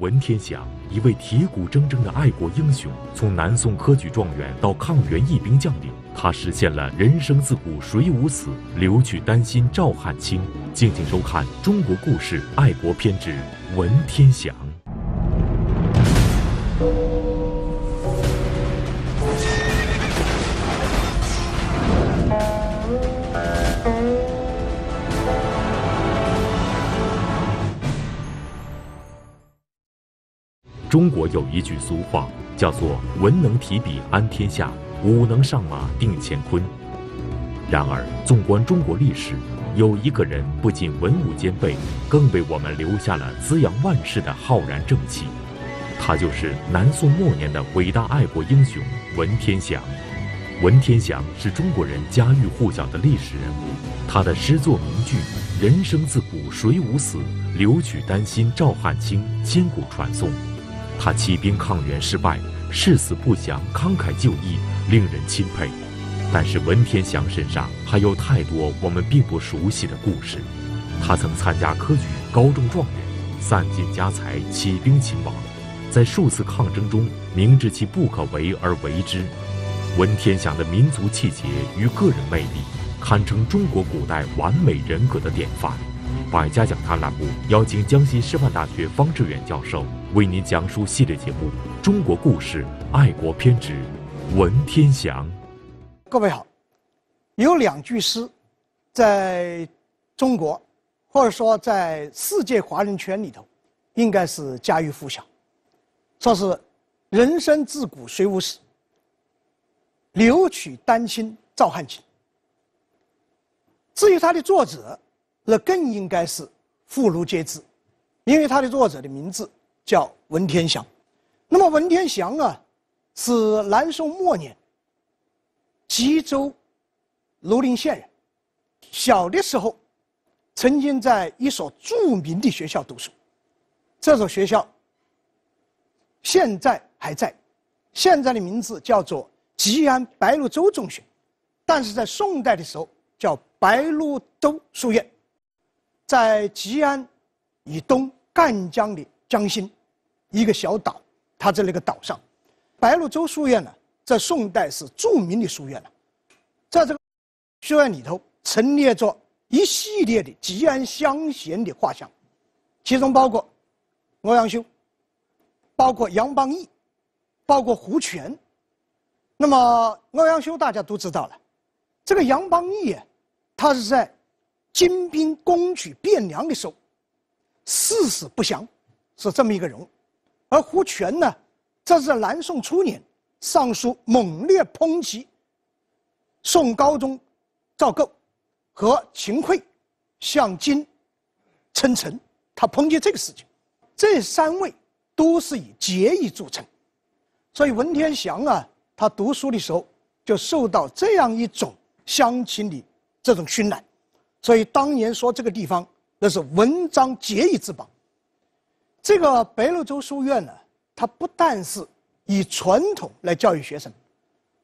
文天祥，一位铁骨铮铮的爱国英雄，从南宋科举状元到抗元义兵将领，他实现了“人生自古谁无死，留取丹心照汗青”。敬请收看《中国故事·爱国篇之文天祥》。我有一句俗话，叫做“文能提笔安天下，武能上马定乾坤”。然而，纵观中国历史，有一个人不仅文武兼备，更为我们留下了滋养万世的浩然正气。他就是南宋末年的伟大爱国英雄文天祥。文天祥是中国人家喻户晓的历史人物，他的诗作名句“人生自古谁无死，留取丹心照汗青”千古传颂。他起兵抗元失败，誓死不降，慷慨就义，令人钦佩。但是文天祥身上还有太多我们并不熟悉的故事。他曾参加科举，高中状元，散尽家财，起兵勤王，在数次抗争中，明知其不可为而为之。文天祥的民族气节与个人魅力，堪称中国古代完美人格的典范。百家讲坛栏目邀请江西师范大学方志远教授。为您讲述系列节目《中国故事·爱国篇之文天祥》。各位好，有两句诗，在中国，或者说在世界华人圈里头，应该是家喻户晓，说是“人生自古谁无死，留取丹心照汗青”。至于他的作者，那更应该是妇孺皆知，因为他的作者的名字。叫文天祥，那么文天祥啊，是南宋末年吉州庐陵县人。小的时候，曾经在一所著名的学校读书，这所学校现在还在，现在的名字叫做吉安白鹭洲中学，但是在宋代的时候叫白鹭洲书院，在吉安以东赣江里。江心，一个小岛，它在那个岛上。白鹭洲书院呢，在宋代是著名的书院了。在这个书院里头，陈列着一系列的吉安乡贤的画像，其中包括欧阳修，包括杨邦义，包括胡铨。那么欧阳修大家都知道了，这个杨邦义，他是在金兵攻取汴梁的时候，誓死不降。是这么一个人物，而胡铨呢，这是南宋初年上书猛烈抨击宋高宗、赵构和秦桧向金称臣，他抨击这个事情，这三位都是以节义著称，所以文天祥啊，他读书的时候就受到这样一种乡情的这种熏染，所以当年说这个地方那是文章节义之邦。这个白鹭洲书院呢，它不但是以传统来教育学生，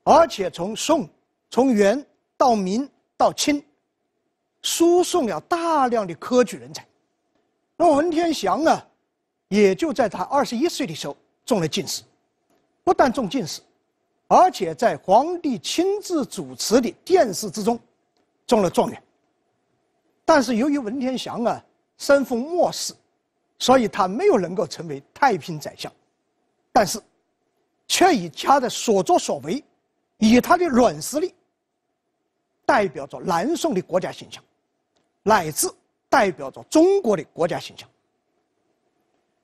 而且从宋、从元到明到清，输送了大量的科举人才。那么文天祥呢，也就在他二十一岁的时候中了进士，不但中进士，而且在皇帝亲自主持的殿试之中中了状元。但是由于文天祥啊，身负末世。所以他没有能够成为太平宰相，但是，却以他的所作所为，以他的软实力，代表着南宋的国家形象，乃至代表着中国的国家形象。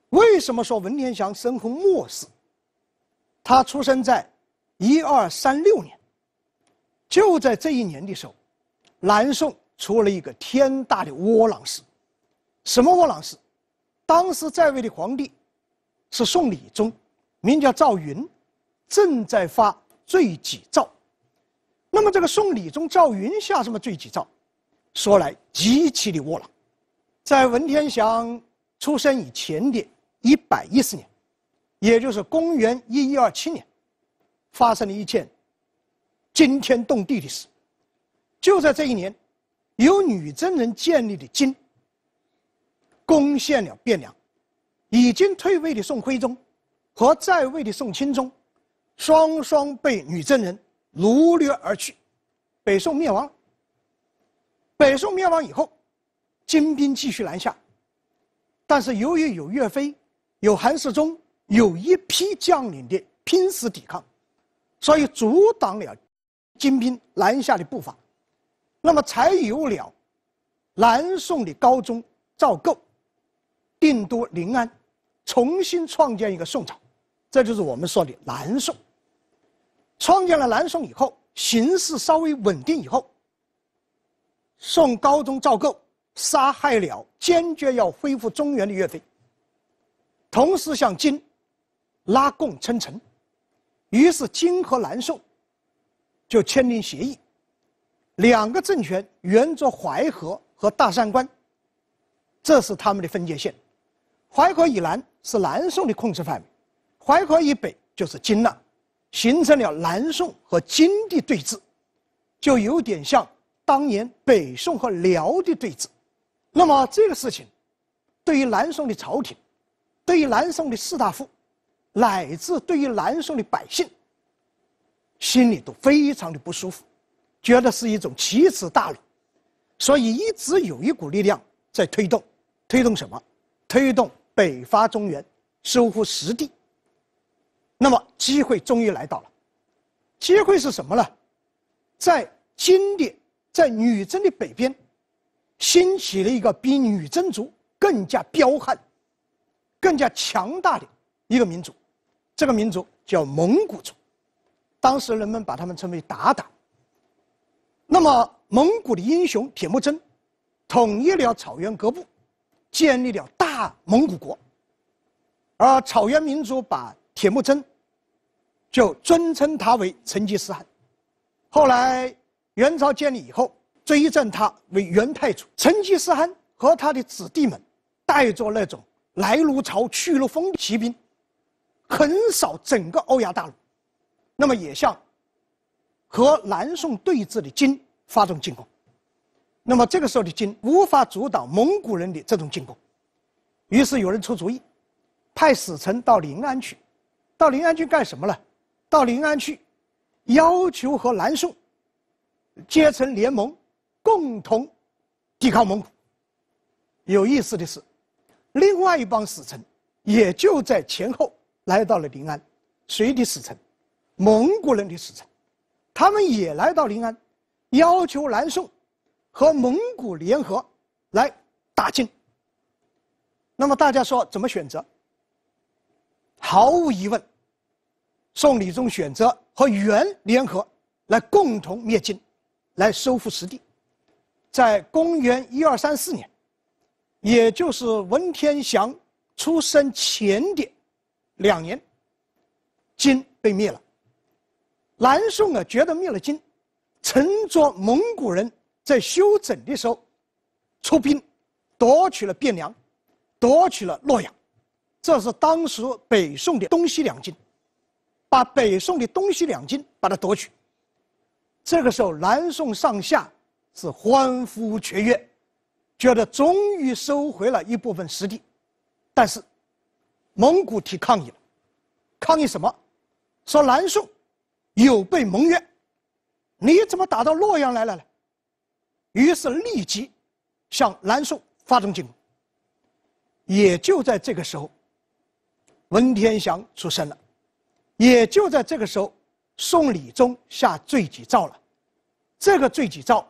为什么说文天祥生逢末世？他出生在一二三六年，就在这一年的时，候，南宋出了一个天大的窝囊事，什么窝囊事？当时在位的皇帝是宋理宗，名叫赵云，正在发罪己诏。那么，这个宋理宗赵云下什么罪己诏？说来极其的窝囊。在文天祥出生以前的一百一十年，也就是公元一一二七年，发生了一件惊天动地的事。就在这一年，由女真人建立的金。攻陷了汴梁，已经退位的宋徽宗和在位的宋钦宗，双双被女真人掳掠而去，北宋灭亡。北宋灭亡以后，金兵继续南下，但是由于有岳飞、有韩世忠、有一批将领的拼死抵抗，所以阻挡了金兵南下的步伐，那么才有了南宋的高宗赵构。定都临安，重新创建一个宋朝，这就是我们说的南宋。创建了南宋以后，形势稍微稳定以后，宋高宗赵构杀害了坚决要恢复中原的岳飞，同时向金拉贡称臣，于是金和南宋就签订协议，两个政权沿着淮河和大山关，这是他们的分界线。淮河以南是南宋的控制范围，淮河以北就是金了，形成了南宋和金的对峙，就有点像当年北宋和辽的对峙。那么这个事情，对于南宋的朝廷，对于南宋的士大夫，乃至对于南宋的百姓，心里都非常的不舒服，觉得是一种奇耻大辱，所以一直有一股力量在推动，推动什么，推动。北伐中原，收复失地。那么机会终于来到了，机会是什么呢？在金的，在女真的北边，兴起了一个比女真族更加彪悍、更加强大的一个民族，这个民族叫蒙古族。当时人们把他们称为达达。那么蒙古的英雄铁木真，统一了草原各部。建立了大蒙古国，而草原民族把铁木真就尊称他为成吉思汗。后来元朝建立以后，追赠他为元太祖。成吉思汗和他的子弟们带着那种来如潮、去如风的骑兵，横扫整个欧亚大陆，那么也向和南宋对峙的金发动进攻。那么这个时候的金无法阻挡蒙古人的这种进攻，于是有人出主意，派使臣到临安去，到临安去干什么呢？到临安去，要求和南宋结成联盟，共同抵抗蒙古。有意思的是，另外一帮使臣也就在前后来到了临安，谁的使臣？蒙古人的使臣，他们也来到临安，要求南宋。和蒙古联合来打金，那么大家说怎么选择？毫无疑问，宋理宗选择和元联合来共同灭金，来收复失地。在公元一二三四年，也就是文天祥出生前的两年，金被灭了。南宋啊，觉得灭了金，乘着蒙古人。在休整的时候，出兵夺取了汴梁，夺取了洛阳。这是当时北宋的东西两京，把北宋的东西两京把它夺取。这个时候，南宋上下是欢呼雀跃，觉得终于收回了一部分失地。但是，蒙古提抗议了，抗议什么？说南宋有被盟约，你怎么打到洛阳来了呢？于是立即向南宋发动进攻。也就在这个时候，文天祥出生了；也就在这个时候，宋理宗下罪己诏了。这个罪己诏，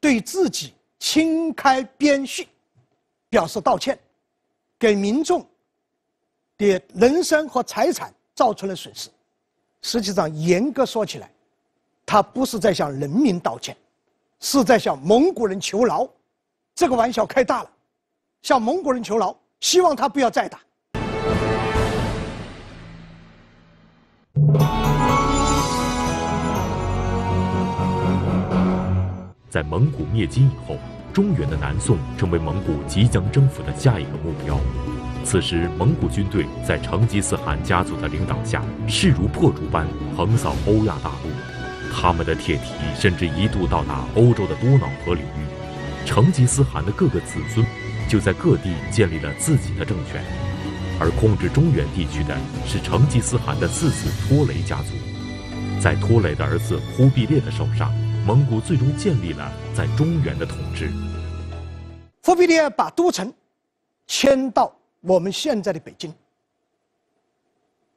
对自己轻开边序表示道歉，给民众的人生和财产造成了损失。实际上，严格说起来，他不是在向人民道歉。是在向蒙古人求饶，这个玩笑开大了。向蒙古人求饶，希望他不要再打。在蒙古灭金以后，中原的南宋成为蒙古即将征服的下一个目标。此时，蒙古军队在成吉思汗家族的领导下，势如破竹般横扫欧亚大陆。他们的铁蹄甚至一度到达欧洲的多瑙河流域，成吉思汗的各个子孙就在各地建立了自己的政权，而控制中原地区的是成吉思汗的四子拖雷家族，在拖雷的儿子忽必烈的手上，蒙古最终建立了在中原的统治。忽必烈把都城迁到我们现在的北京，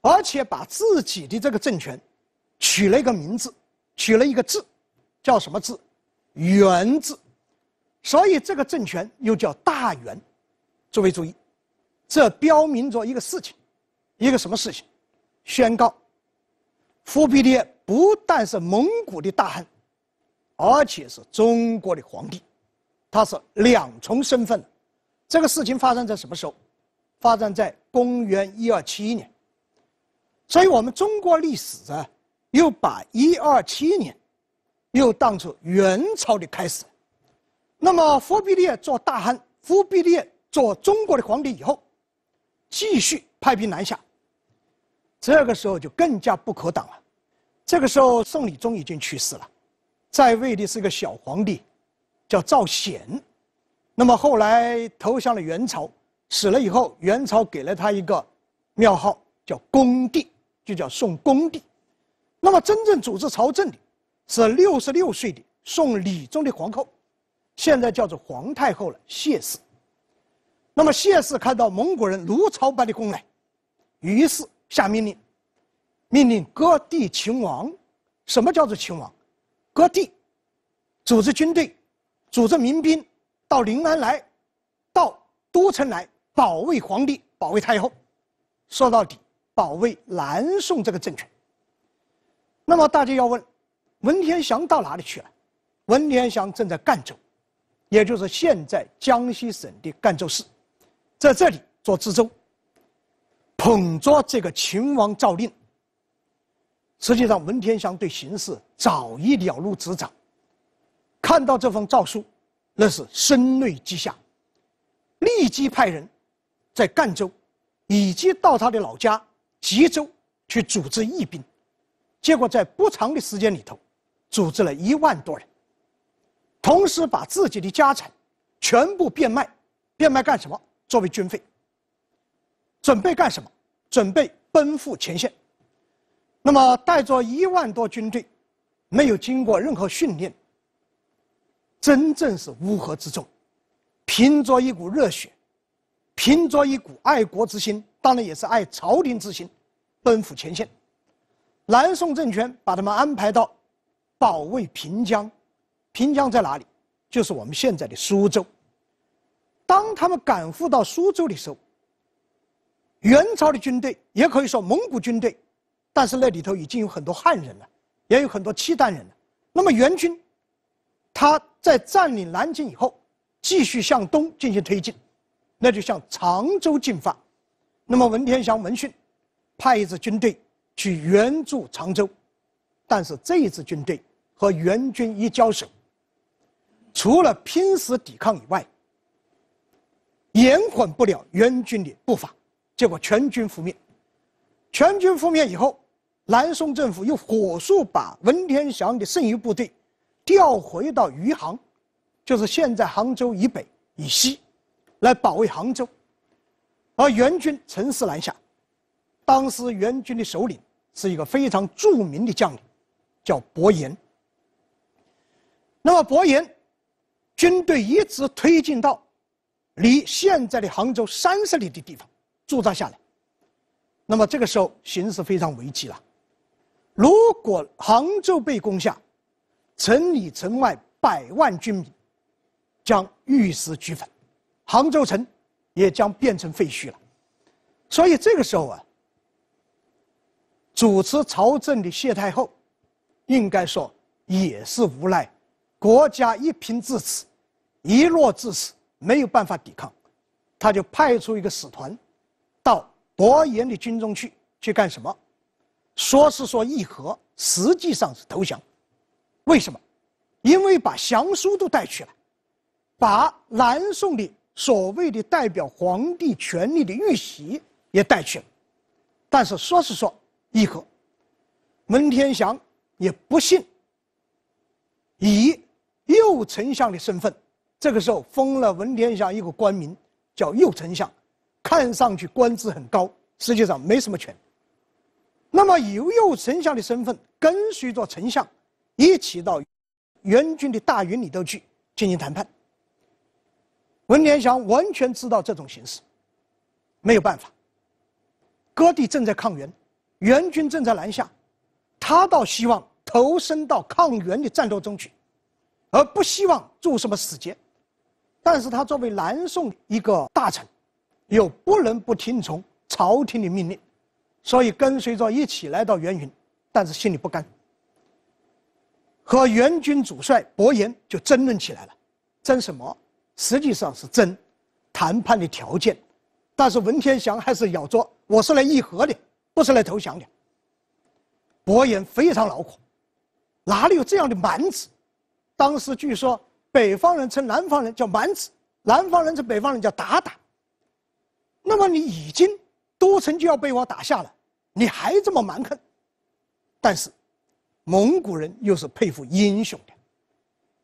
而且把自己的这个政权取了一个名字。取了一个字，叫什么字？元字，所以这个政权又叫大元。诸位注意，这标明着一个事情，一个什么事情？宣告，忽必烈不但是蒙古的大汗，而且是中国的皇帝，他是两重身份。这个事情发生在什么时候？发生在公元一二七一年。所以我们中国历史啊。又把一二七年，又当作元朝的开始。那么忽必烈做大汗，忽必烈做中国的皇帝以后，继续派兵南下。这个时候就更加不可挡了。这个时候宋理宗已经去世了，在位的是个小皇帝，叫赵显。那么后来投降了元朝，死了以后，元朝给了他一个庙号，叫恭帝，就叫宋恭帝。那么，真正组织朝政的是六十六岁的宋理宗的皇后，现在叫做皇太后了，谢氏。那么，谢氏看到蒙古人如潮般的攻来，于是下命令，命令各地勤王。什么叫做勤王？各地组织军队，组织民兵，到临安来，到都城来保卫皇帝，保卫太后。说到底，保卫南宋这个政权。那么大家要问，文天祥到哪里去了？文天祥正在赣州，也就是现在江西省的赣州市，在这里做知州。捧着这个秦王诏令，实际上文天祥对形势早已了如指掌。看到这封诏书，那是声泪俱下，立即派人，在赣州，以及到他的老家吉州去组织义兵。结果在不长的时间里头，组织了一万多人，同时把自己的家产全部变卖，变卖干什么？作为军费，准备干什么？准备奔赴前线。那么带着一万多军队，没有经过任何训练，真正是乌合之众，凭着一股热血，凭着一股爱国之心，当然也是爱朝廷之心，奔赴前线。南宋政权把他们安排到保卫平江，平江在哪里？就是我们现在的苏州。当他们赶赴到苏州的时候，元朝的军队，也可以说蒙古军队，但是那里头已经有很多汉人了，也有很多契丹人了。那么元军，他在占领南京以后，继续向东进行推进，那就向常州进发。那么文天祥闻讯，派一支军队。去援助常州，但是这一支军队和元军一交手，除了拼死抵抗以外，延缓不了元军的步伐，结果全军覆灭。全军覆灭以后，南宋政府又火速把文天祥的剩余部队调回到余杭，就是现在杭州以北以西，来保卫杭州。而元军乘势南下，当时元军的首领。是一个非常著名的将领，叫伯颜。那么伯颜军队一直推进到离现在的杭州三十里的地方驻扎下来。那么这个时候形势非常危急了。如果杭州被攻下，城里城外百万军民将玉石俱焚，杭州城也将变成废墟了。所以这个时候啊。主持朝政的谢太后，应该说也是无奈，国家一贫至此，一弱至此，没有办法抵抗，他就派出一个使团，到伯颜的军中去，去干什么？说是说议和，实际上是投降。为什么？因为把降书都带去了，把南宋的所谓的代表皇帝权力的玉玺也带去了，但是说是说。亦可，文天祥也不信。以右丞相的身份，这个时候封了文天祥一个官名，叫右丞相，看上去官职很高，实际上没什么权。那么以右丞相的身份，跟随着丞相一起到元军的大营里头去进行谈判。文天祥完全知道这种形势，没有办法，各地正在抗元。元军正在南下，他倒希望投身到抗元的战斗中去，而不希望做什么死节。但是他作为南宋一个大臣，又不能不听从朝廷的命令，所以跟随着一起来到元军，但是心里不甘。和元军主帅伯颜就争论起来了，争什么？实际上是争谈判的条件。但是文天祥还是咬着：“我是来议和的。”不是来投降的，伯颜非常恼火，哪里有这样的蛮子？当时据说北方人称南方人叫蛮子，南方人称北方人叫鞑靼。那么你已经都城就要被我打下了，你还这么蛮横？但是蒙古人又是佩服英雄的，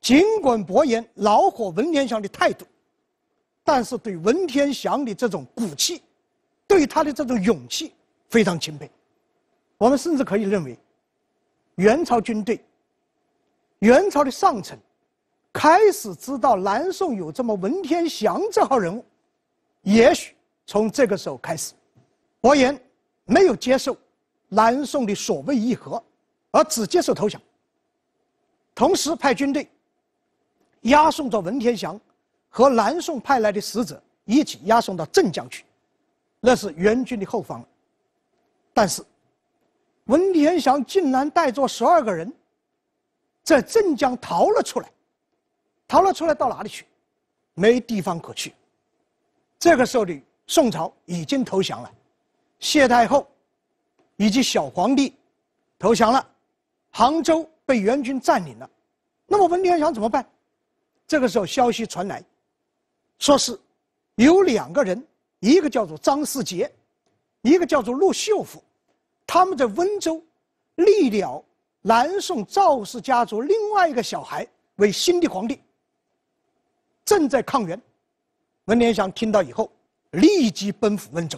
尽管伯颜恼火文天祥的态度，但是对文天祥的这种骨气，对他的这种勇气。非常钦佩，我们甚至可以认为，元朝军队、元朝的上层开始知道南宋有这么文天祥这号人物，也许从这个时候开始，伯颜没有接受南宋的所谓议和，而只接受投降，同时派军队押送着文天祥和南宋派来的使者一起押送到镇江去，那是元军的后方。但是，文天祥竟然带着十二个人，在镇江逃了出来，逃了出来到哪里去？没地方可去。这个时候的宋朝已经投降了，谢太后以及小皇帝投降了，杭州被元军占领了。那么文天祥怎么办？这个时候消息传来，说是，有两个人，一个叫做张世杰，一个叫做陆秀夫。他们在温州立了南宋赵氏家族另外一个小孩为新的皇帝，正在抗元。文天祥听到以后，立即奔赴温州。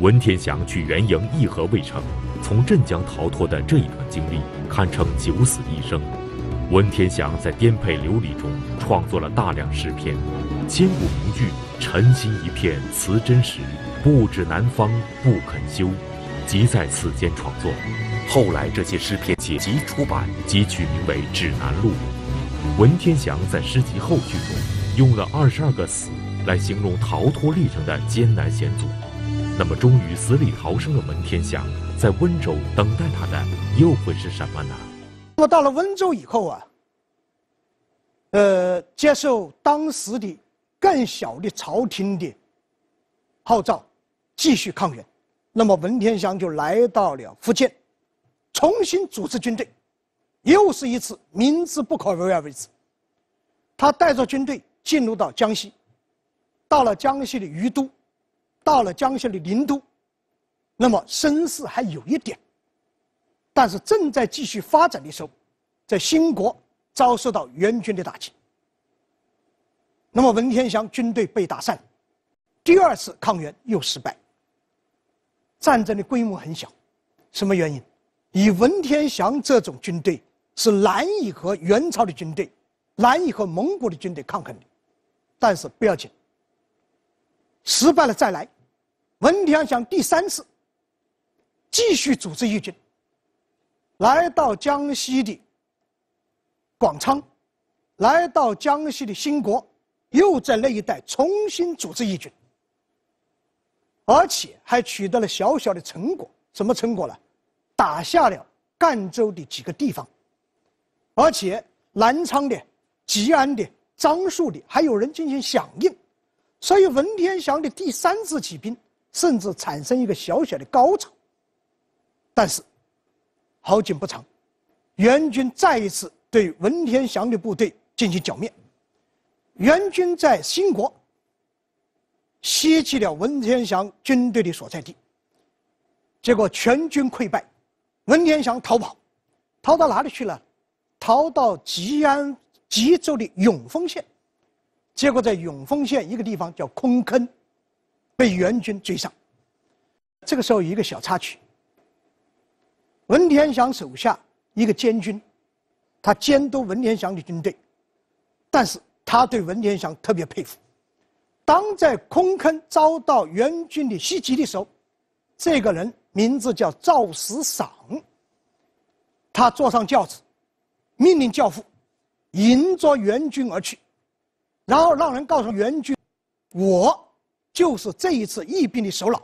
文天祥去援营议和未成，从镇江逃脱的这一段经历堪称九死一生。文天祥在颠沛流离中创作了大量诗篇，千古名句“臣心一片磁针石，不指南方不肯休”。即在此间创作，后来这些诗篇写集出版，即取名为《指南录》。文天祥在诗集后句中用了二十二个“死”来形容逃脱历程的艰难险阻。那么，终于死里逃生的文天祥，在温州等待他的又会是什么呢？那么到了温州以后啊，呃，接受当时的更小的朝廷的号召，继续抗元。那么，文天祥就来到了福建，重新组织军队，又是一次明知不可为而为之。他带着军队进入到江西，到了江西的余都，到了江西的临都。那么，声势还有一点，但是正在继续发展的时候，在兴国遭受到援军的打击。那么，文天祥军队被打散，第二次抗元又失败。战争的规模很小，什么原因？以文天祥这种军队是难以和元朝的军队、难以和蒙古的军队抗衡的。但是不要紧，失败了再来。文天祥第三次继续组织义军，来到江西的广昌，来到江西的兴国，又在那一带重新组织义军。而且还取得了小小的成果，什么成果呢？打下了赣州的几个地方，而且南昌的、吉安的、樟树的还有人进行响应，所以文天祥的第三次起兵甚至产生一个小小的高潮。但是，好景不长，元军再一次对文天祥的部队进行剿灭，元军在兴国。袭击了文天祥军队的所在地，结果全军溃败，文天祥逃跑，逃到哪里去了？逃到吉安吉州的永丰县，结果在永丰县一个地方叫空坑，被元军追上。这个时候有一个小插曲，文天祥手下一个监军，他监督文天祥的军队，但是他对文天祥特别佩服。当在空坑遭到元军的袭击的时候，这个人名字叫赵石赏。他坐上轿子，命令轿夫迎着援军而去，然后让人告诉援军：“我就是这一次义兵的首脑，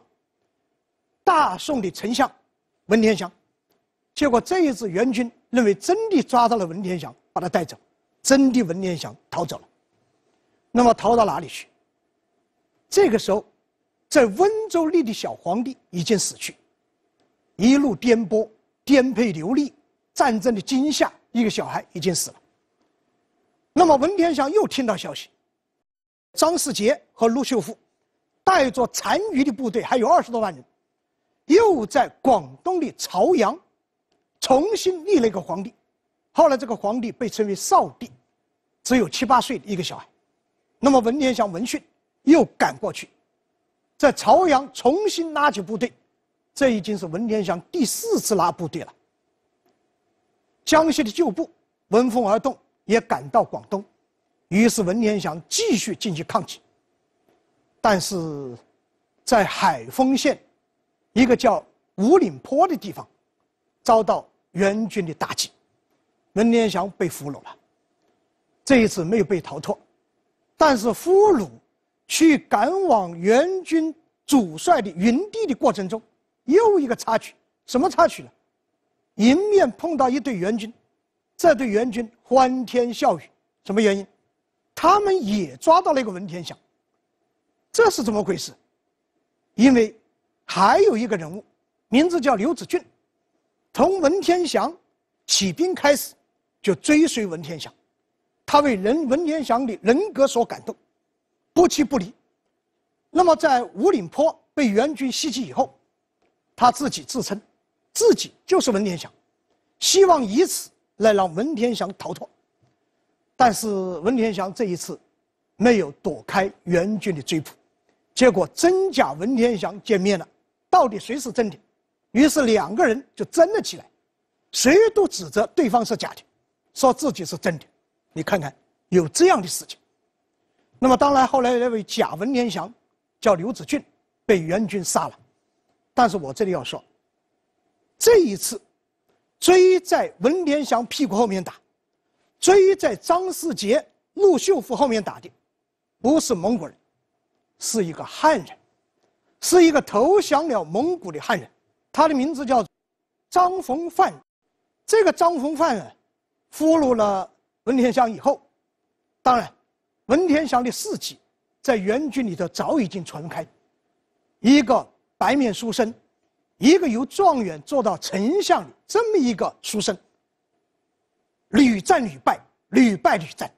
大宋的丞相文天祥。”结果这一次元军认为真的抓到了文天祥，把他带走，真的文天祥逃走了。那么逃到哪里去？这个时候，在温州立的小皇帝已经死去，一路颠簸、颠沛流离，战争的惊吓，一个小孩已经死了。那么文天祥又听到消息，张世杰和陆秀夫带着残余的部队，还有二十多万人，又在广东的潮阳重新立了一个皇帝，后来这个皇帝被称为少帝，只有七八岁的一个小孩。那么文天祥闻讯。又赶过去，在朝阳重新拉起部队，这已经是文天祥第四次拉部队了。江西的旧部闻风而动，也赶到广东，于是文天祥继续进行抗击。但是，在海丰县一个叫五岭坡的地方，遭到元军的打击，文天祥被俘虏了。这一次没有被逃脱，但是俘虏。去赶往援军主帅的营地的过程中，又一个插曲。什么插曲呢？迎面碰到一队援军，这队援军欢天笑语。什么原因？他们也抓到了一个文天祥。这是怎么回事？因为还有一个人物，名字叫刘子俊，从文天祥起兵开始，就追随文天祥，他为人文天祥的人格所感动。不弃不离。那么，在五岭坡被元军袭击以后，他自己自称自己就是文天祥，希望以此来让文天祥逃脱。但是文天祥这一次没有躲开元军的追捕，结果真假文天祥见面了，到底谁是真的？于是两个人就争了起来，谁都指责对方是假的，说自己是真的。你看看，有这样的事情。那么，当然后来那位假文天祥，叫刘子俊，被元军杀了。但是我这里要说，这一次追在文天祥屁股后面打，追在张世杰、陆秀夫后面打的，不是蒙古人，是一个汉人，是一个投降了蒙古的汉人。他的名字叫张逢范。这个张逢范啊，俘虏了文天祥以后，当然。文天祥的事迹，在元剧里头早已经传开。一个白面书生，一个由状元做到丞相的这么一个书生，屡战屡败，屡败屡战，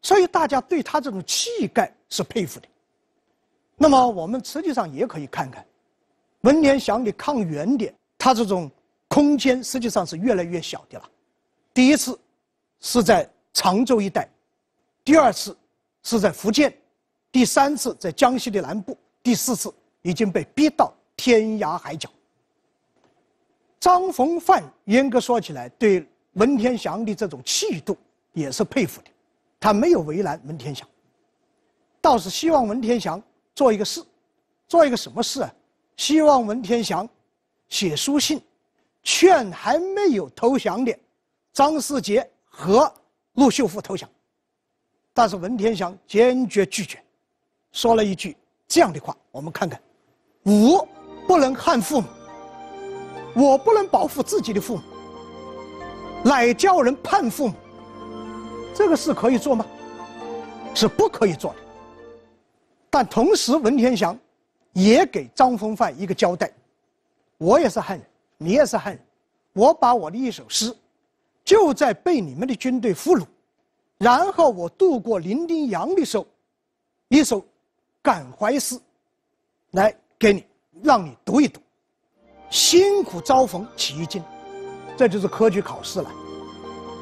所以大家对他这种气概是佩服的。那么我们实际上也可以看看，文天祥的抗元点，他这种空间实际上是越来越小的了。第一次是在常州一带。第二次是在福建，第三次在江西的南部，第四次已经被逼到天涯海角。张逢范严格说起来，对文天祥的这种气度也是佩服的，他没有为难文天祥，倒是希望文天祥做一个事，做一个什么事啊？希望文天祥写书信，劝还没有投降的张世杰和陆秀夫投降。但是文天祥坚决拒绝，说了一句这样的话：“我们看看，吾不能捍父母，我不能保护自己的父母，乃教人叛父母，这个事可以做吗？是不可以做的。但同时，文天祥也给张风范一个交代：我也是汉人，你也是汉人，我把我的一首诗，就在被你们的军队俘虏。”然后我渡过零丁洋的时候，一首感怀诗来给你，让你读一读。辛苦遭逢起一经，这就是科举考试了。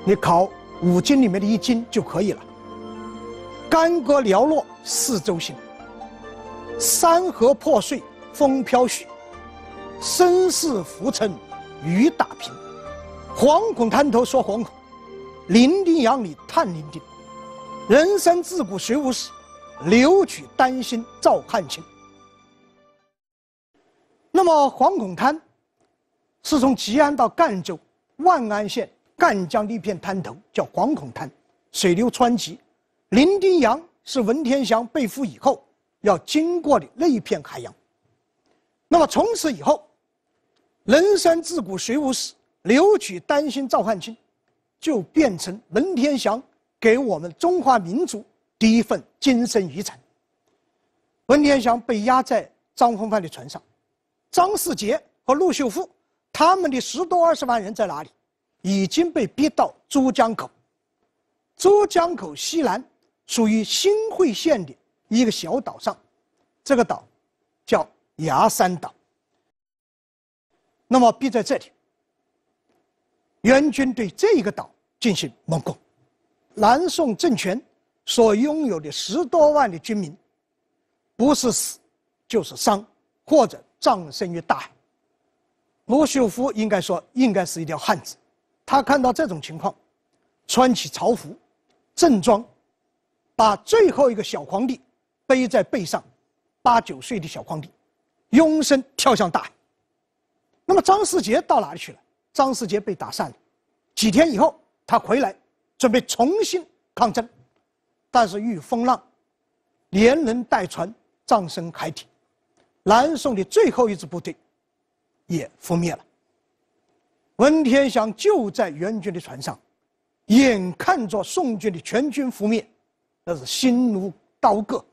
你考五经里面的一经就可以了。干戈寥落四周星，山河破碎风飘絮，身世浮沉雨打萍，惶恐滩头说惶恐。伶仃洋里叹伶仃，人生自古谁无死，留取丹心照汗青。那么黄孔滩，是从吉安到赣州万安县赣江的一片滩头，叫黄孔滩，水流湍急。伶仃洋是文天祥被俘以后要经过的那一片海洋。那么从此以后，人生自古谁无死，留取丹心照汗青。就变成文天祥给我们中华民族第一份精神遗产。文天祥被压在张弘范的船上，张世杰和陆秀夫他们的十多二十万人在哪里？已经被逼到珠江口，珠江口西南，属于新会县的一个小岛上，这个岛叫崖山岛。那么，逼在这里。元军对这一个岛进行猛攻，南宋政权所拥有的十多万的军民，不是死，就是伤，或者葬身于大海。卢秀夫应该说应该是一条汉子，他看到这种情况，穿起朝服，正装，把最后一个小皇帝背在背上，八九岁的小皇帝，拥身跳向大海。那么张世杰到哪里去了？张世杰被打散，了，几天以后他回来，准备重新抗争，但是遇风浪，连人带船葬身海底。南宋的最后一支部队也覆灭了。文天祥就在援军的船上，眼看着宋军的全军覆灭，那是心如刀割。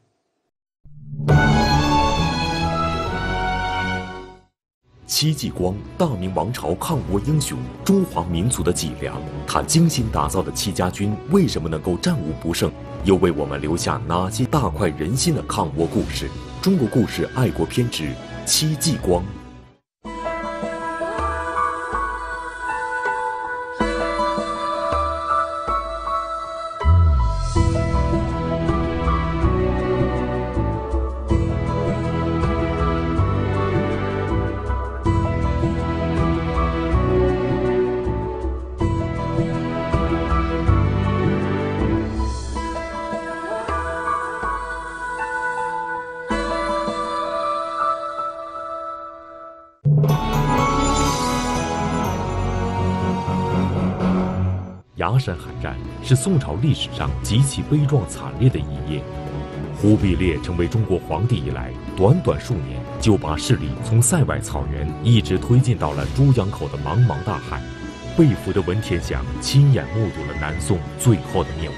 戚继光，大明王朝抗倭英雄，中华民族的脊梁。他精心打造的戚家军为什么能够战无不胜？又为我们留下哪些大快人心的抗倭故事？中国故事，爱国偏执，戚继光。是宋朝历史上极其悲壮惨烈的一夜。忽必烈成为中国皇帝以来，短短数年就把势力从塞外草原一直推进到了珠江口的茫茫大海。被俘的文天祥亲眼目睹了南宋最后的灭亡，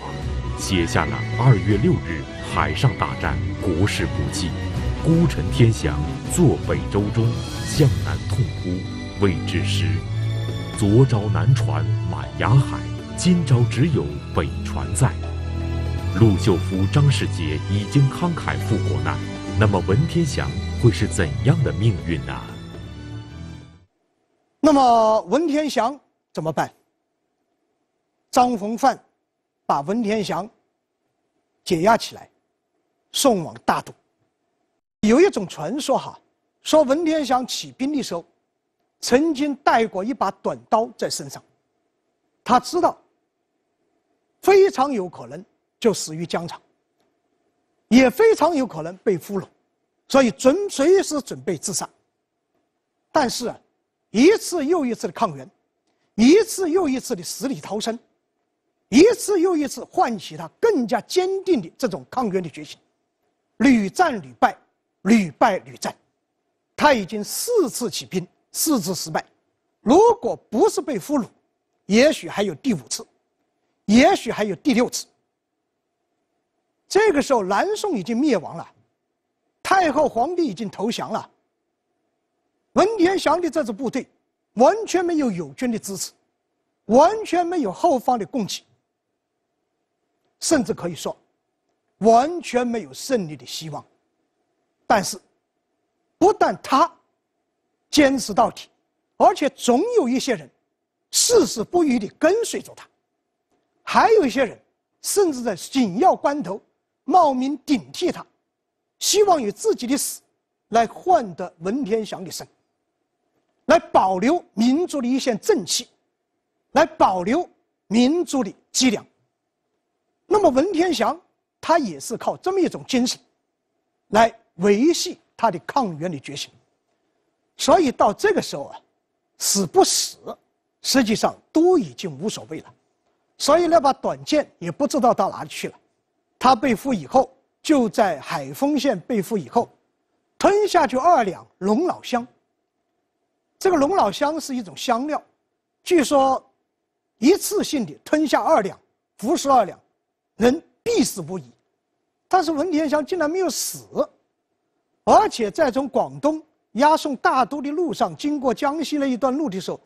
写下了“二月六日，海上大战，国势不济，孤臣天祥坐北舟中，向南痛哭，未之诗：昨朝南船满崖海。”今朝只有北船在，陆秀夫、张世杰已经慷慨赴国难，那么文天祥会是怎样的命运呢？那么文天祥怎么办？张弘范把文天祥解押起来，送往大都。有一种传说哈，说文天祥起兵的时候，曾经带过一把短刀在身上，他知道。非常有可能就死于疆场，也非常有可能被俘虏，所以准随时准备自杀。但是，一次又一次的抗援，一次又一次的死里逃生，一次又一次唤起他更加坚定的这种抗援的决心。屡战屡败，屡败屡战，他已经四次起兵，四次失败。如果不是被俘虏，也许还有第五次。也许还有第六次。这个时候，南宋已经灭亡了，太后、皇帝已经投降了。文天祥的这支部队完全没有友军的支持，完全没有后方的供给，甚至可以说完全没有胜利的希望。但是，不但他坚持到底，而且总有一些人誓死不渝地跟随着他。还有一些人，甚至在紧要关头，冒名顶替他，希望用自己的死，来换得文天祥的生，来保留民族的一线正气，来保留民族的脊梁。那么，文天祥他也是靠这么一种精神，来维系他的抗元的决心。所以到这个时候啊，死不死，实际上都已经无所谓了。所以那把短剑也不知道到哪里去了。他被俘以后，就在海丰县被俘以后，吞下去二两龙脑香。这个龙脑香是一种香料，据说一次性的吞下二两，服食二两，人必死无疑。但是文天祥竟然没有死，而且在从广东押送大都的路上，经过江西那一段路的时候，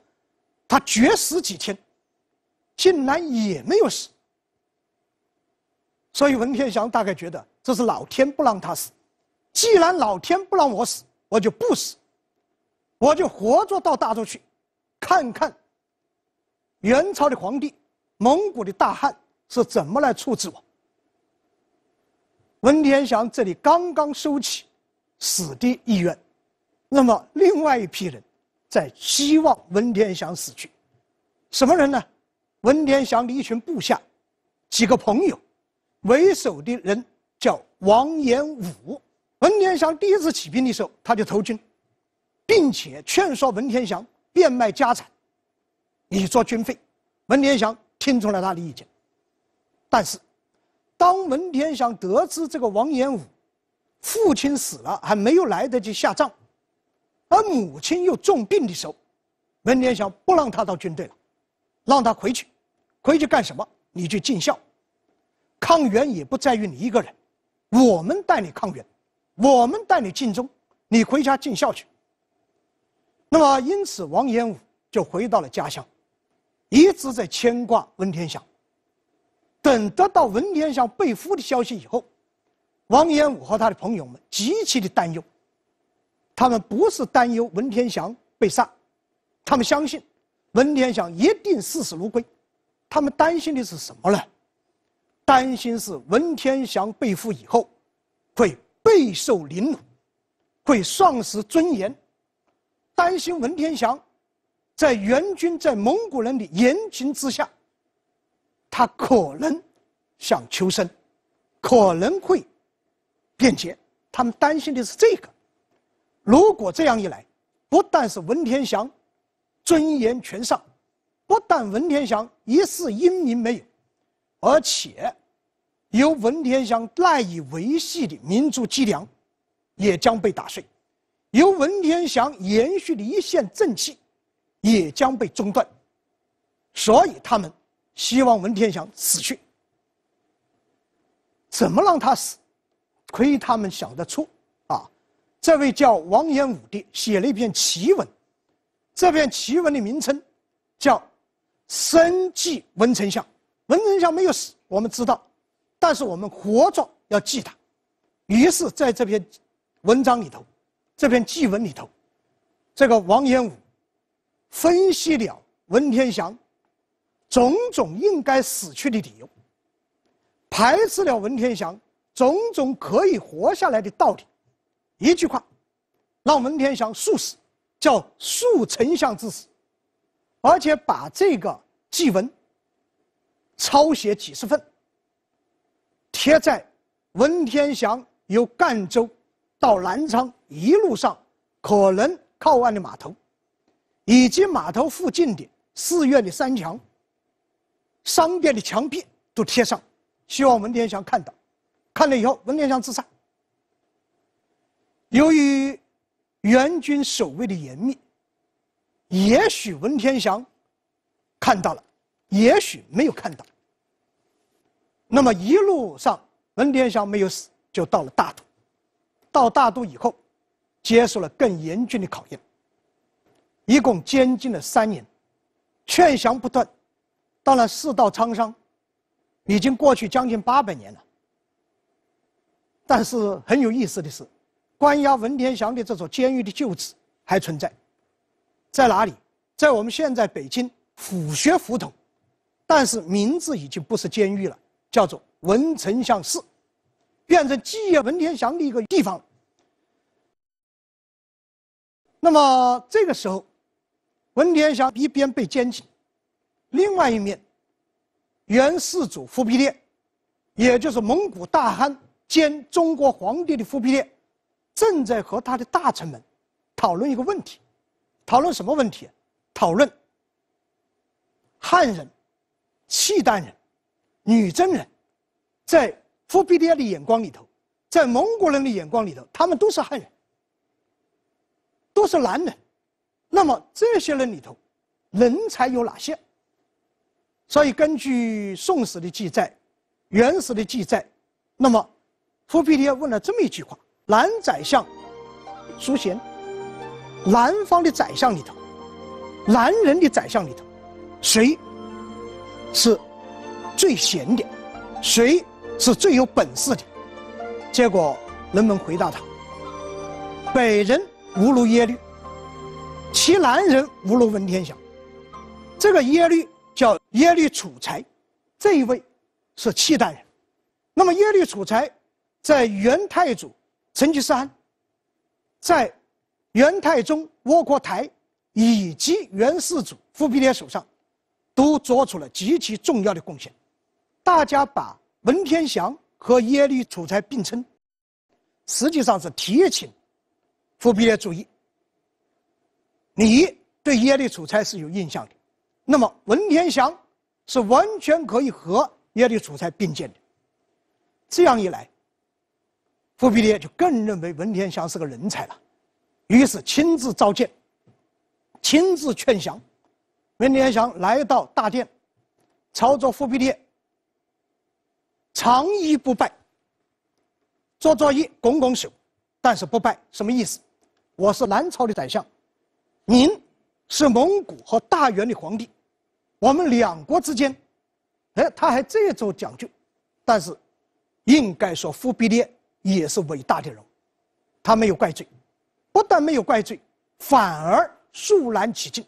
他绝食几天。竟然也没有死，所以文天祥大概觉得这是老天不让他死。既然老天不让我死，我就不死，我就活着到大周去，看看元朝的皇帝、蒙古的大汗是怎么来处置我。文天祥这里刚刚收起死的意愿，那么另外一批人在希望文天祥死去，什么人呢？文天祥的一群部下，几个朋友，为首的人叫王延武。文天祥第一次起兵的时候，他就投军，并且劝说文天祥变卖家产，以作军费。文天祥听从了他的意见，但是，当文天祥得知这个王延武父亲死了，还没有来得及下葬，而母亲又重病的时候，文天祥不让他到军队了，让他回去。回去干什么？你去尽孝，抗元也不在于你一个人，我们带你抗元，我们带你尽忠，你回家尽孝去。那么，因此王延武就回到了家乡，一直在牵挂文天祥。等得到文天祥被俘的消息以后，王延武和他的朋友们极其的担忧，他们不是担忧文天祥被杀，他们相信文天祥一定视死如归。他们担心的是什么呢？担心是文天祥被俘以后，会备受凌辱，会丧失尊严；担心文天祥在元军在蒙古人的严刑之下，他可能想求生，可能会辩解。他们担心的是这个。如果这样一来，不但是文天祥尊严全丧。不但文天祥一世英名没有，而且由文天祥赖以维系的民族脊梁也将被打碎，由文天祥延续的一线正气也将被中断。所以他们希望文天祥死去。怎么让他死？亏他们想得出啊！这位叫王延武的写了一篇奇文，这篇奇文的名称叫。生祭文丞相，文丞相没有死，我们知道，但是我们活着要祭他。于是，在这篇文章里头，这篇祭文里头，这个王炎武分析了文天祥种种应该死去的理由，排斥了文天祥种种可以活下来的道理，一句话，让文天祥速死，叫速丞相之死。而且把这个祭文抄写几十份，贴在文天祥由赣州到南昌一路上可能靠岸的码头，以及码头附近的寺院的山墙、商店的墙壁都贴上，希望文天祥看到。看了以后，文天祥自杀。由于元军守卫的严密。也许文天祥看到了，也许没有看到。那么一路上，文天祥没有死，就到了大都。到大都以后，接受了更严峻的考验。一共监禁了三年，劝降不断，到了世道沧桑，已经过去将近八百年了。但是很有意思的是，关押文天祥的这座监狱的旧址还存在。在哪里？在我们现在北京府学胡同，但是名字已经不是监狱了，叫做文丞相寺，变成纪念文天祥的一个地方。那么这个时候，文天祥一边被监禁，另外一面，元世祖忽必烈，也就是蒙古大汗兼中国皇帝的忽必烈，正在和他的大臣们讨论一个问题。讨论什么问题？讨论汉人、契丹人、女真人，在忽必烈的眼光里头，在蒙古人的眼光里头，他们都是汉人，都是男人。那么这些人里头，人才有哪些？所以根据《宋史》的记载、《元史》的记载，那么忽必烈问了这么一句话：“南宰相，苏贤。”南方的宰相里头，南人的宰相里头，谁是最贤的？谁是最有本事的？结果人们回答他：北人无如耶律，其南人无如文天祥。这个耶律叫耶律楚材，这一位是契丹人。那么耶律楚材在元太祖成吉思汗在。元太宗窝阔台，以及元世祖忽必烈手上，都做出了极其重要的贡献。大家把文天祥和耶律楚材并称，实际上是提请忽必烈注意。你对耶律楚材是有印象的，那么文天祥是完全可以和耶律楚材并肩的。这样一来，忽必烈就更认为文天祥是个人才了。于是亲自召见，亲自劝降。文天祥来到大殿，朝着忽必烈长揖不拜，做作揖，拱拱手。但是不拜什么意思？我是南朝的宰相，您是蒙古和大元的皇帝，我们两国之间，哎，他还这种讲究。但是，应该说忽必烈也是伟大的人，他没有怪罪。不但没有怪罪，反而肃然起敬，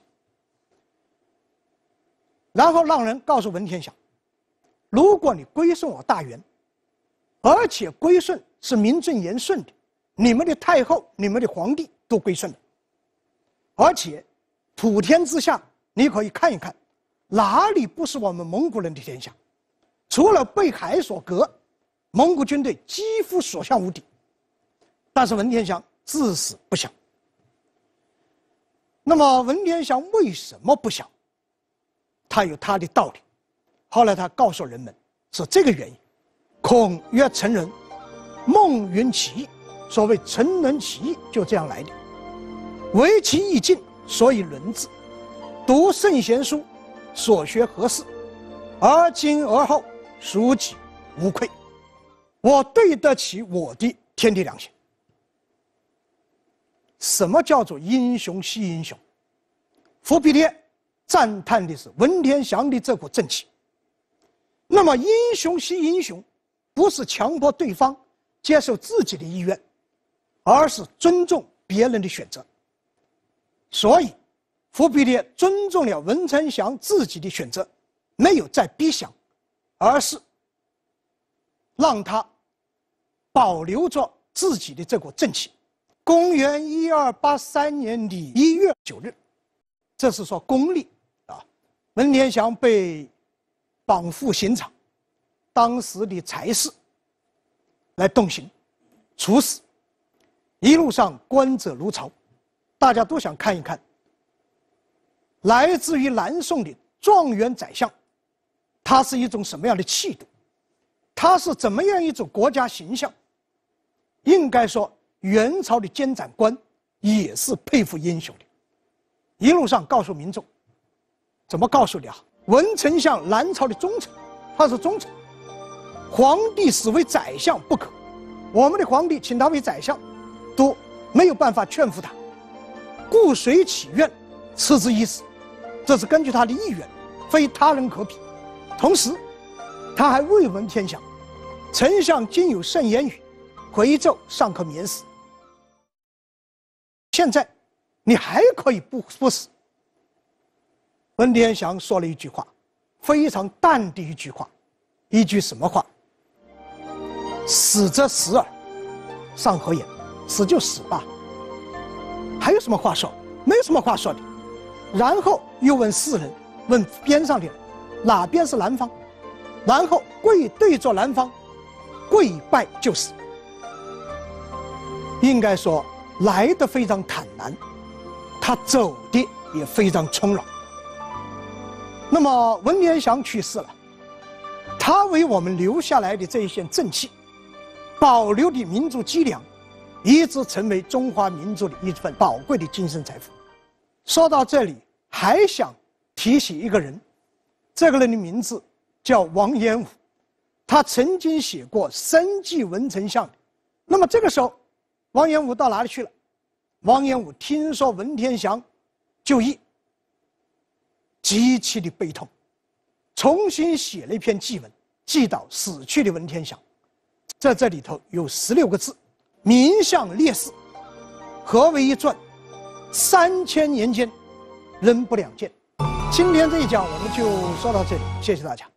然后让人告诉文天祥：如果你归顺我大元，而且归顺是名正言顺的，你们的太后、你们的皇帝都归顺了，而且普天之下，你可以看一看，哪里不是我们蒙古人的天下？除了贝海所隔，蒙古军队几乎所向无敌。但是文天祥。自死不降。那么文天祥为什么不降？他有他的道理。后来他告诉人们是这个原因：孔曰成人，孟云起义。所谓成人起义，就这样来的。为其意尽，所以仁治。读圣贤书，所学何事？而今而后，孰己无愧。我对得起我的天地良心。什么叫做英雄惜英雄？忽必烈赞叹的是文天祥的这股正气。那么，英雄惜英雄，不是强迫对方接受自己的意愿，而是尊重别人的选择。所以，忽必烈尊重了文天祥自己的选择，没有再逼降，而是让他保留着自己的这股正气。公元一二八三年的一月九日，这是说公历啊，文天祥被绑赴刑场，当时的材士来动刑，处死。一路上观者如潮，大家都想看一看。来自于南宋的状元宰相，他是一种什么样的气度？他是怎么样一种国家形象？应该说。元朝的监斩官也是佩服英雄的，一路上告诉民众，怎么告诉你啊？文丞相南朝的忠臣，他是忠臣，皇帝死为宰相不可，我们的皇帝请他为宰相，都没有办法劝服他，故遂起愿，赐之以死。这是根据他的意愿，非他人可比。同时，他还未闻天下，丞相今有甚言语，回奏尚可免死。现在，你还可以不不死。文天祥说了一句话，非常淡的一句话，一句什么话？死则死耳，尚何言？死就死吧。还有什么话说？没有什么话说的。然后又问四人，问边上的，人，哪边是南方？然后跪对着南方，跪拜就死。应该说。来的非常坦然，他走的也非常从容。那么文天祥去世了，他为我们留下来的这一线正气，保留的民族脊梁，一直成为中华民族的一份宝贵的精神财富。说到这里，还想提起一个人，这个人的名字叫王延武，他曾经写过《生祭文丞相》。那么这个时候。王延武到哪里去了？王延武听说文天祥就义，极其的悲痛，重新写了一篇祭文，祭悼死去的文天祥。在这里头有十六个字：名相烈士，何为一传？三千年间，人不两见。今天这一讲我们就说到这里，谢谢大家。